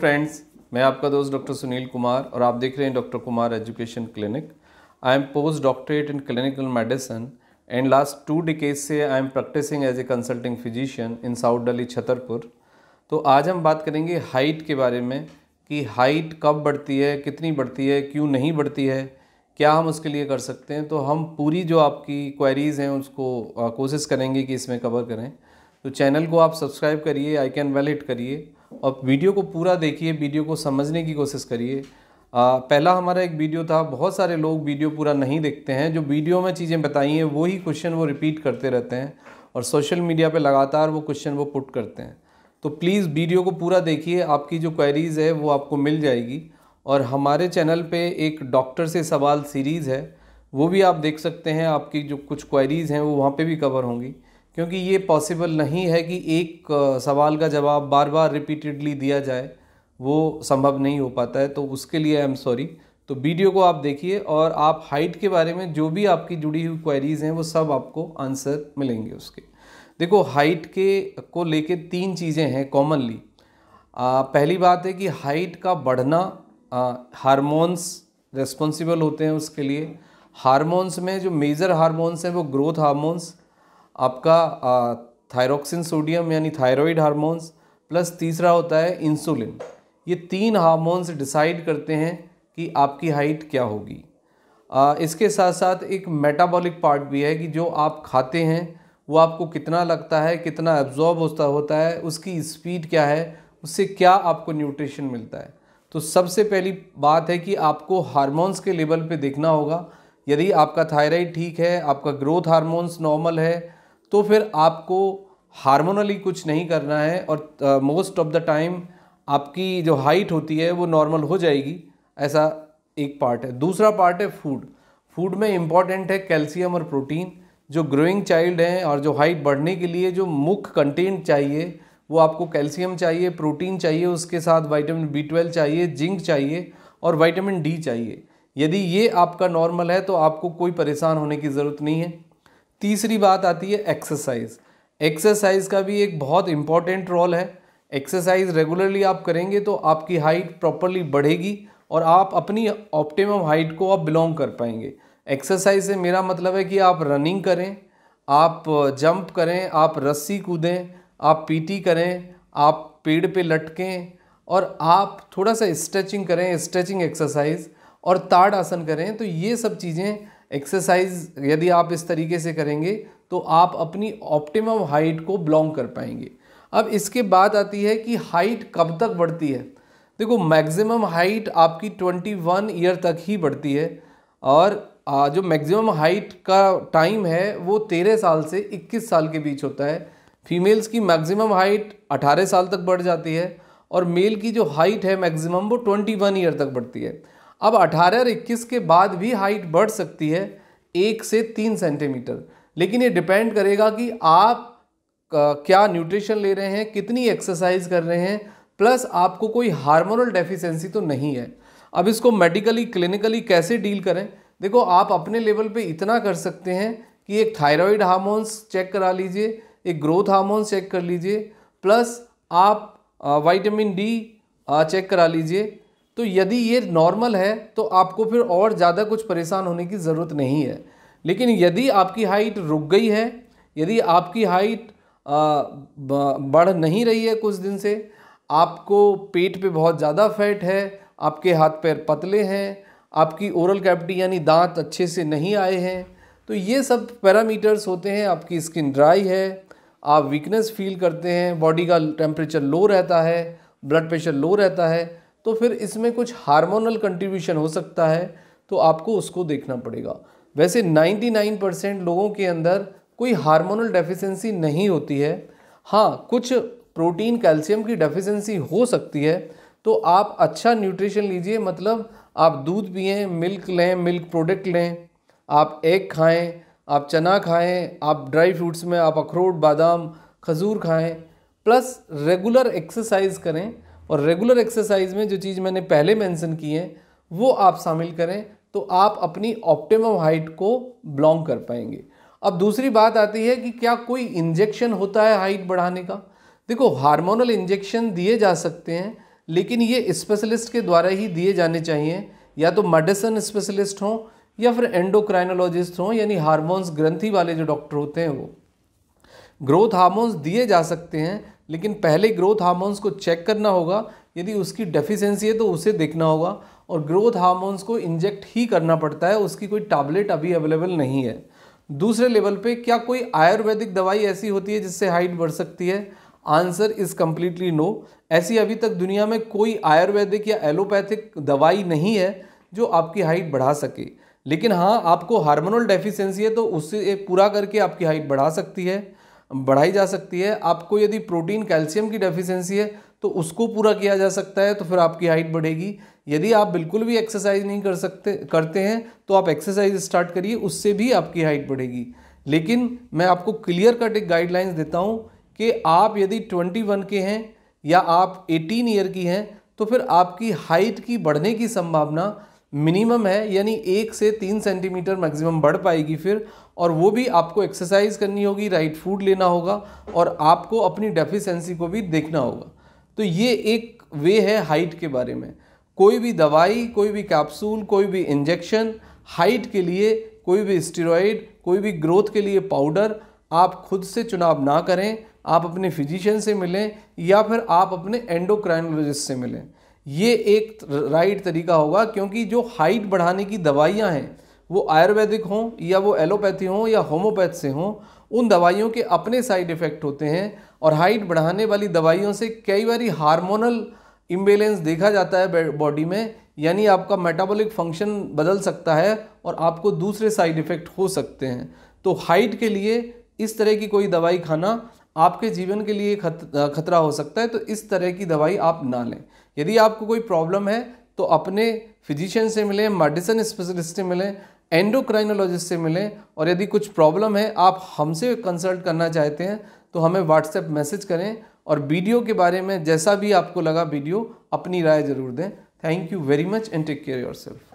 friends मैं आपका दोस्त डॉक्टर सुनील कुमार और आप देख रहे हैं doctor Kumar education clinic I am post doctorate in clinical medicine and last two decades से I am practicing as a consulting physician in south Delhi Chhatarpur तो आज हम बात करेंगे हाइट के बारे में कि हाइट कब बढ़ती है कितनी बढ़ती है क्यों नहीं बढ़ती है क्या हम उसके लिए कर सकते हैं तो हम पूरी जो आपकी क्वेरीज़ हैं उसको कोशिश करेंगे कि इसमें कवर करें तो चैनल को आप सब्सक्राइब करिए आई कैन वेल हिट करिए और वीडियो को पूरा देखिए वीडियो को समझने की कोशिश करिए पहला हमारा एक वीडियो था बहुत सारे लोग वीडियो पूरा नहीं देखते हैं जो वीडियो में चीज़ें बताई हैं वही क्वेश्चन वो रिपीट करते रहते हैं और सोशल मीडिया पे लगातार वो क्वेश्चन वो पुट करते हैं तो प्लीज़ वीडियो को पूरा देखिए आपकी जो क्वेरीज़ है वो आपको मिल जाएगी और हमारे चैनल पे एक डॉक्टर से सवाल सीरीज़ है वो भी आप देख सकते हैं आपकी जो कुछ क्वेरीज़ हैं वो वहाँ पे भी कवर होंगी क्योंकि ये पॉसिबल नहीं है कि एक सवाल का जवाब बार बार रिपीटेडली दिया जाए वो संभव नहीं हो पाता है तो उसके लिए आई एम सॉरी तो वीडियो को आप देखिए और आप हाइट के बारे में जो भी आपकी जुड़ी हुई क्वेरीज़ हैं वो सब आपको आंसर मिलेंगे उसके देखो हाइट के को लेके तीन चीज़ें हैं कॉमनली पहली बात है कि हाइट का बढ़ना हारमोन्स रेस्पॉन्सिबल होते हैं उसके लिए हारमोन्स में जो मेजर हारमोन्स हैं वो ग्रोथ हारमोन्स आपका थायरोक्सिन सोडियम यानी थायरॉइड हार्मोन्स प्लस तीसरा होता है इंसुलिन ये तीन हार्मोन्स डिसाइड करते हैं कि आपकी हाइट क्या होगी आ, इसके साथ साथ एक मेटाबॉलिक पार्ट भी है कि जो आप खाते हैं वो आपको कितना लगता है कितना एब्जॉर्ब होता होता है उसकी स्पीड क्या है उससे क्या आपको न्यूट्रिशन मिलता है तो सबसे पहली बात है कि आपको हार्मोन्स के लेवल पे देखना होगा यदि आपका थायराइड ठीक है आपका ग्रोथ हार्मोन्स नॉर्मल है तो फिर आपको हार्मोनली कुछ नहीं करना है और मोस्ट ऑफ द टाइम आपकी जो हाइट होती है वो नॉर्मल हो जाएगी ऐसा एक पार्ट है दूसरा पार्ट है फूड फूड में इम्पॉर्टेंट है कैल्शियम और प्रोटीन जो ग्रोइंग चाइल्ड हैं और जो हाइट बढ़ने के लिए जो मुख्य कंटेंट चाहिए वो आपको कैल्शियम चाहिए प्रोटीन चाहिए उसके साथ वाइटामिन बी ट्वेल्व चाहिए जिंक चाहिए और वाइटामिन डी चाहिए यदि ये आपका नॉर्मल है तो आपको कोई परेशान होने की ज़रूरत नहीं है तीसरी बात आती है एक्सरसाइज एक्सरसाइज का भी एक बहुत इंपॉर्टेंट रोल है एक्सरसाइज रेगुलरली आप करेंगे तो आपकी हाइट प्रॉपरली बढ़ेगी और आप अपनी ऑप्टिमम हाइट को आप बिलोंग कर पाएंगे एक्सरसाइज से मेरा मतलब है कि आप रनिंग करें आप जंप करें आप रस्सी कूदें आप पीटी करें आप पेड़ पे लटकें और आप थोड़ा सा स्ट्रेचिंग करें स्ट्रेचिंग एक्सरसाइज और ताड़ आसन करें तो ये सब चीज़ें एक्सरसाइज यदि आप इस तरीके से करेंगे तो आप अपनी ऑप्टिमम हाइट को बिलोंग कर पाएंगे अब इसके बाद आती है कि हाइट कब तक बढ़ती है देखो मैक्सिमम हाइट आपकी 21 ईयर तक ही बढ़ती है और जो मैक्सिमम हाइट का टाइम है वो 13 साल से 21 साल के बीच होता है फीमेल्स की मैक्सिमम हाइट 18 साल तक बढ़ जाती है और मेल की जो हाइट है मैक्सिमम वो 21 ईयर तक बढ़ती है अब 18 और 21 के बाद भी हाइट बढ़ सकती है एक से तीन सेंटीमीटर लेकिन ये डिपेंड करेगा कि आप क्या न्यूट्रिशन ले रहे हैं कितनी एक्सरसाइज कर रहे हैं प्लस आपको कोई हार्मोनल डेफिशिएंसी तो नहीं है अब इसको मेडिकली क्लिनिकली कैसे डील करें देखो आप अपने लेवल पे इतना कर सकते हैं कि एक थायराइड हार्मोन्स चेक करा लीजिए एक ग्रोथ हार्मोन्स चेक कर लीजिए प्लस आप वाइटामिन डी चेक करा लीजिए तो यदि ये नॉर्मल है तो आपको फिर और ज़्यादा कुछ परेशान होने की ज़रूरत नहीं है लेकिन यदि आपकी हाइट रुक गई है यदि आपकी हाइट बढ़ नहीं रही है कुछ दिन से आपको पेट पे बहुत ज़्यादा फैट है आपके हाथ पैर पतले हैं आपकी ओरल कैविटी यानी दांत अच्छे से नहीं आए हैं तो ये सब पैरामीटर्स होते हैं आपकी स्किन ड्राई है आप वीकनेस फील करते हैं बॉडी का टेम्परेचर लो रहता है ब्लड प्रेशर लो रहता है तो फिर इसमें कुछ हार्मोनल कंट्रीब्यूशन हो सकता है तो आपको उसको देखना पड़ेगा वैसे 99 परसेंट लोगों के अंदर कोई हार्मोनल डेफिशिएंसी नहीं होती है हाँ कुछ प्रोटीन कैल्शियम की डेफिशिएंसी हो सकती है तो आप अच्छा न्यूट्रिशन लीजिए मतलब आप दूध पिएँ मिल्क लें मिल्क प्रोडक्ट लें आप एग खाएं आप चना खाएं आप ड्राई फ्रूट्स में आप अखरोट बादाम खजूर खाएं प्लस रेगुलर एक्सरसाइज करें और रेगुलर एक्सरसाइज में जो चीज़ मैंने पहले मेंशन की है वो आप शामिल करें तो आप अपनी ऑप्टिमम हाइट को बिलोंग कर पाएंगे अब दूसरी बात आती है कि क्या कोई इंजेक्शन होता है हाइट बढ़ाने का देखो हार्मोनल इंजेक्शन दिए जा सकते हैं लेकिन ये स्पेशलिस्ट के द्वारा ही दिए जाने चाहिए या तो मेडिसन स्पेशलिस्ट हों या फिर एंडोक्राइनोलॉजिस्ट हों यानी हार्मोन्स ग्रंथि वाले जो डॉक्टर होते हैं वो ग्रोथ हार्मोन्स दिए जा सकते हैं लेकिन पहले ग्रोथ हार्मोन्स को चेक करना होगा यदि उसकी डेफिशिएंसी है तो उसे देखना होगा और ग्रोथ हार्मोन्स को इंजेक्ट ही करना पड़ता है उसकी कोई टैबलेट अभी अवेलेबल नहीं है दूसरे लेवल पे क्या कोई आयुर्वेदिक दवाई ऐसी होती है जिससे हाइट बढ़ सकती है आंसर इज़ कम्प्लीटली नो ऐसी अभी तक दुनिया में कोई आयुर्वेदिक या एलोपैथिक दवाई नहीं है जो आपकी हाइट बढ़ा सके लेकिन हाँ आपको हार्मोनल डेफिशिएंसी है तो उससे पूरा करके आपकी हाइट बढ़ा सकती है बढ़ाई जा सकती है आपको यदि प्रोटीन कैल्शियम की डेफिशिएंसी है तो उसको पूरा किया जा सकता है तो फिर आपकी हाइट बढ़ेगी यदि आप बिल्कुल भी एक्सरसाइज नहीं कर सकते करते हैं तो आप एक्सरसाइज स्टार्ट करिए उससे भी आपकी हाइट बढ़ेगी लेकिन मैं आपको क्लियर कट एक गाइडलाइंस देता हूँ कि आप यदि ट्वेंटी वन के हैं या आप एटीन ईयर की हैं तो फिर आपकी हाइट की बढ़ने की संभावना मिनिमम है यानी एक से तीन सेंटीमीटर मैक्सिमम बढ़ पाएगी फिर और वो भी आपको एक्सरसाइज करनी होगी राइट फूड लेना होगा और आपको अपनी डेफिशेंसी को भी देखना होगा तो ये एक वे है हाइट के बारे में कोई भी दवाई कोई भी कैप्सूल कोई भी इंजेक्शन हाइट के लिए कोई भी स्टेरॉइड कोई भी ग्रोथ के लिए पाउडर आप खुद से चुनाव ना करें आप अपने फिजिशियन से मिलें या फिर आप अपने एंडोक्राइनोलॉजिस्ट से मिलें ये एक राइट तरीका होगा क्योंकि जो हाइट बढ़ाने की दवाइयाँ हैं वो आयुर्वेदिक हों या वो एलोपैथी हों या होम्योपैथ से हों उन दवाइयों के अपने साइड इफ़ेक्ट होते हैं और हाइट बढ़ाने वाली दवाइयों से कई बार हार्मोनल इम्बेलेंस देखा जाता है बॉडी में यानी आपका मेटाबॉलिक फंक्शन बदल सकता है और आपको दूसरे साइड इफ़ेक्ट हो सकते हैं तो हाइट के लिए इस तरह की कोई दवाई खाना आपके जीवन के लिए खत खतरा हो सकता है तो इस तरह की दवाई आप ना लें यदि आपको कोई प्रॉब्लम है तो अपने फिजिशियन से मिलें मेडिसिन स्पेशलिस्ट से मिलें एंडोक्राइनोलॉजिस्ट से मिलें और यदि कुछ प्रॉब्लम है आप हमसे कंसल्ट करना चाहते हैं तो हमें व्हाट्सएप मैसेज करें और वीडियो के बारे में जैसा भी आपको लगा वीडियो अपनी राय ज़रूर दें thank you very much and take care your self